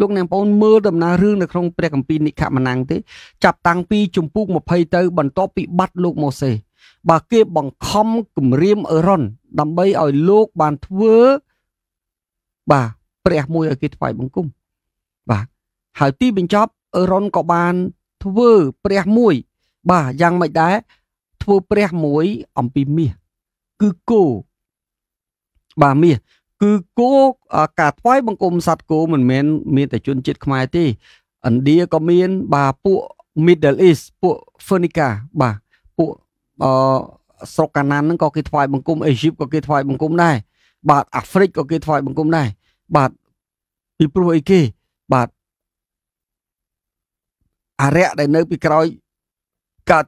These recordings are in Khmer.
លោកអ្នកបងប្អូនមើលដំណើររឿងនៅក្នុងព្រះគម្ពីរនិខមណាំងទេ ចាប់តាំងពីជំពូក20ទៅ បន្ទាប់ពីបាត់លោកម៉ូសេបើគេបង្ខំគំរាមអេរ៉ុនដើម្បីឲ្យលោកបានធ្វើបាទព្រះមួយឲ្យគេថ្វាយបង្គំបាទហើយទីបញ្ចប់អេរ៉ុនក៏បានធ្វើព្រះមួយ បាទយ៉ាងមិនដែរធ្វើព្រះមួយអំពីមាសគឺគោបាទមាសគឺគោការថ្វាយបង្គំសត្វគោមិនមែនមានតែជនជាតិខ្មែរទេឥណ្ឌាក៏មាន បាទពួក Middle East ពួក Phoenicia បាទពួកអស្រុកកាណានហ្នឹងក៏គេថ្វាយបង្គំអេស៊ីបក៏គេថ្វាយបង្គំដែរបាទអាហ្វ្រិកក៏គេថ្វាយបង្គំដែរបាទពីព្រោះអីគេបាទអរិយដែលនៅ ពីក្រោយកើត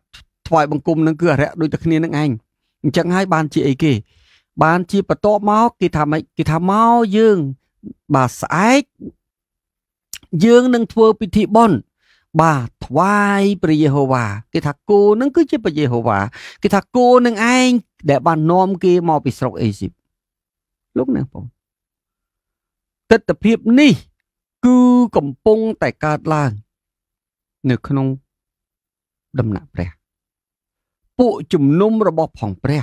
ថ្វាយបង្គំនឹងគឺអរិយដូចតែគ្នានឹងឯងអញ្ចឹងហើយបានជាអីគេបានជាបន្តមកគេថាម៉េចគេថាមកយើងបាទស្អែកយើងនឹងធ្វើពិធីបុណ្យបាទថ្វាយព្រះយេហូវ៉ាគេថាគោនឹងគឺជាព្រះយេហូវ៉ាគេថាគោនឹងឯងដែល បាននាំគេមកពីស្រុកអេស៊ីបលោកណាបងទស្សនភាពនេះ គឺកំពុងតែកើតឡើង នៅក្នុងដំណាក់ព្រះ ពួកជំនុំរបស់ផងព្រះ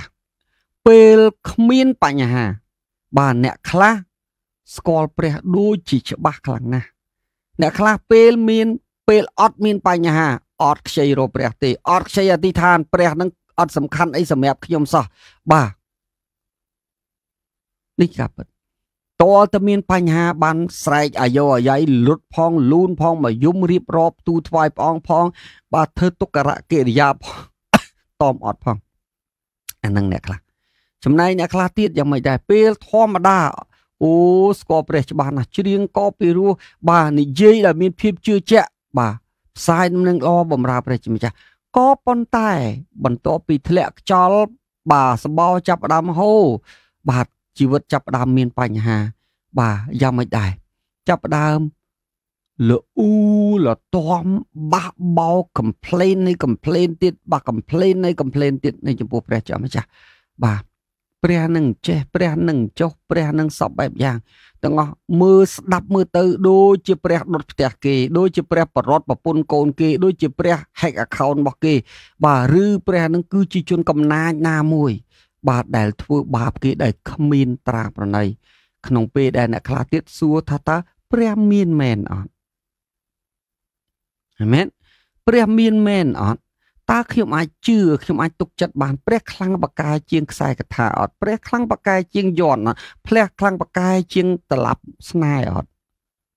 ពេលគ្មានបញ្ហា បាទអ្នកខ្លះស្គាល់ព្រះដូចជាច្បាស់ខ្លាំងណាស់អ្នកខ្លះពេលមាន ពេលអត់មាន បញ្ហាអត់ខ្ចីរកព្រះ ទេអត់ខ្ចីអធិដ្ឋាន ព្រះនឹងអត់សំខាន់អីសម្រាប់ខ្ញុំសោះបាទនេះការពិតតើតើមានបញ្ហា បានស្រែកអាយ៉អាយ៉ៃលុតផងលូនផងមកយំរៀបរាប់ទូថ្វាយព្រះអង្គផង បាទធ្វើទុក្ករកិរិយាផងតอมអត់ផងអានឹងអ្នកខ្លះចំណែកអ្នកខ្លះទៀតយ៉ាងម៉េចដែរពេលធម្មតាអូស្គាល់ព្រះច្បាស់ណាស់ច្រៀងក៏ពីរោះបាទនិយាយដែលមានភាពជឿជាក់បាទផ្សាយដំណឹងល្អបំរើព្រះជាម្ចាស់ក៏ប៉ុន្តែ បន្ទាប់ពីធ្លាក់ខ្យល់បាទសបោចាប់ផ្ដើមហូរបាទជីវិតចាប់ផ្ដើមមានបញ្ហា បាទយ៉ាងម៉េចដែរចាប់ផ្ដើមលអ៊ូលតំបាក់បោក complain នៃ complain ទៀតបាទ complain នៃ complain ទៀតនៃចំពោះព្រះជាម្ចាស់បាទព្រះនឹងចេះព្រះនឹងចុះព្រះនឹងសពបែបយ៉ាងទាំងអស់មើលស្ដាប់មើលទៅដូចជាព្រះដុតផ្ទះគេដូចជាព្រះបរតប្រពន្ធកូនគេដូចជាព្រះ hack account របស់គេ បាទឬព្រះនឹងគឺជាជនកំណាចណាមួយបាទដែលធ្វើបាបគេដែលគ្មានត្រាប្រណីក្នុងពេលដែលអ្នកខ្លះទៀតសួរថាតើព្រះមានមែនអត់អាមែនព្រះមានមែនអត់តើខ្ញុំអាចជឿខ្ញុំអាចទុកចិត្តបានព្រះខ្លាំងបកាយជាងខ្សែកថាអត់ព្រះខ្លាំងបកាយជាងយន់ព្រះខ្លាំងបកាយជាងតឡាប់ស្នេហ៍អត់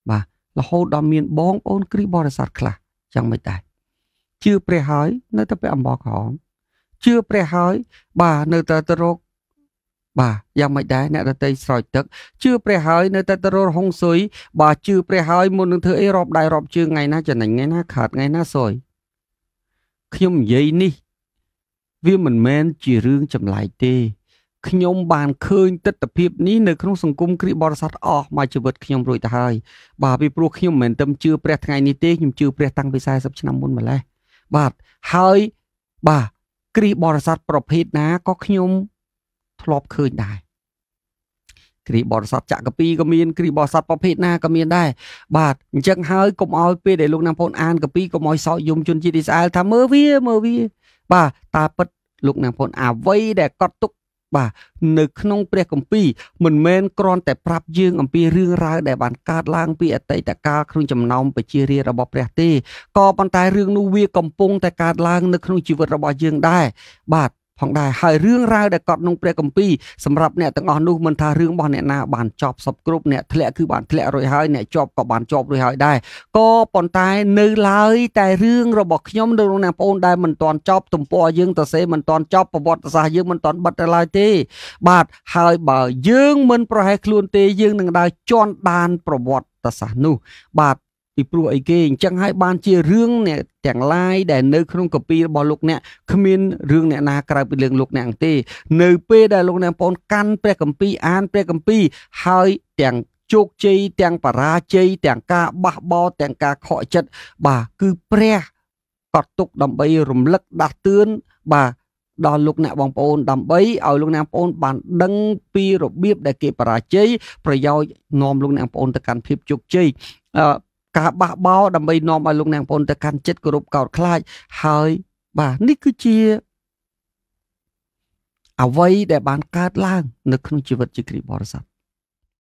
បាទរហូតដល់មានបងប្អូនគ្រីស្ទបរិស័ទខ្លះយ៉ាងមិនដែរជឿព្រះហើយ នៅតែព្រះអំបរក្រហមជឿព្រះហើយបាទនៅតែទៅរកបាទយ៉ាងមិនដែរអ្នកដតីស្រោចទឹកជឿព្រះហើយនៅតែទៅរកហុងស៊ុយបាទជឿព្រះហើយមុននឹងធ្វើអីរອບដៃរອບជើងថ្ងៃណាចំណេញថ្ងៃណាខាត់ថ្ងៃណាស៊ុយខ្ញុំនិយាយនេះវាមិនមែនជារឿងចម្លែកទេខ្ញុំបានឃើញទស្សនវិជ្ជានេះនៅក្នុងសង្គមគ្រាបរិស័ទអស់មកជីវិតខ្ញុំរួចទៅហើយបាទពីព្រោះខ្ញុំមិនមែនតែជឿព្រះថ្ងៃនេះទេខ្ញុំជឿព្រះតាំងពី40ឆ្នាំមុនម្ល៉េះបាទហើយបាទគ្រាបរិស័ទប្រភេទណាក៏ខ្ញុំធ្លាប់ឃើញដែរគ្រីបរិស័ទចក្រពីក៏មានគ្រីបរិស័ទប្រភេទណាក៏មានដែរបាទអញ្ចឹងហើយកុំឲ្យពេលដែលលោកណាំបងអានកពីកុំឲ្យសោកយំជនជាតិអ៊ីស្រាអែលថាមើលវាមើលវា បាទតាពិតលោកណាំបងអ្វីដែលកត់ទុក បាទនៅក្នុងព្រះគម្ពីរមិនមែនគ្រាន់តែប្រាប់យើងអំពីរឿងរ៉ាវដែលបានកើតឡើងពីអតីតកាលក្នុងចំណោមប្រជារាស្ត្ររបស់ព្រះទេក៏ប៉ុន្តែរឿងនោះវាកំពុងតែកើតឡើងនៅក្នុងជីវិតរបស់យើងដែរបាទផងដែរហើយរឿងរ៉ាវដែលកត់ក្នុងព្រះគម្ពីរសម្រាប់អ្នកទាំងអស់នោះមិនថារឿងរបស់អ្នកណាបានចប់សពគ្រប់អ្នកធ្លាក់គឺបានធ្លាក់រួចហើយអ្នកជាប់ក៏បានជាប់រួចហើយដែរក៏ប៉ុន្តែនៅឡើយតែរឿងរបស់ខ្ញុំនៅក្នុងអ្នកបងប្អូនដែលមិនទាន់ចប់ទំព័រយើងទៅសេមិនទាន់ចប់ ប្រវត្តិសាស្ត្រយើងមិនទាន់បិទទៅឡើយទេ បាទហើយបើយើងមិនប្រហែសខ្លួនទេយើងនឹងដើរជន់ដានប្រវត្តិសាស្ត្រនោះបាទពីព្រោះអីគេអញ្ចឹងហើយបានជារឿងអ្នកទាំងឡាយដែលនៅក្នុងកពីរបស់លោកអ្នកគ្មានរឿងអ្នកណាក្រៅពីរឿងលោកអ្នកទេ នៅពេលដែលលោកអ្នកបងប្អូនកាន់ព្រះគម្ពីរអានព្រះគម្ពីរហើយទាំងជោគជ័យទាំងបរាជ័យទាំងការបះបោទាំងការខកចិត្តបាទគឺព្រះកត់ទុកដើម្បីរំលឹកដាស់តឿនបាទដល់លោកអ្នកបងប្អូនដើម្បីឲ្យលោកអ្នកបងប្អូនបានដឹងពីរបៀបដែលគេបរាជ័យប្រយោជន៍នាំលោកអ្នកបងប្អូនទៅកាន់ភាពជោគជ័យការបះបោដើម្បីនាំឲ្យលោកអ្នកបងប្អូនទៅកាន់ចិត្តគោរពកោតខ្លាចហើយបាទនេះគឺជាអ្វីដែលបានកើតឡើង នៅក្នុងជីវិតជាគ្រីបរិស័ទ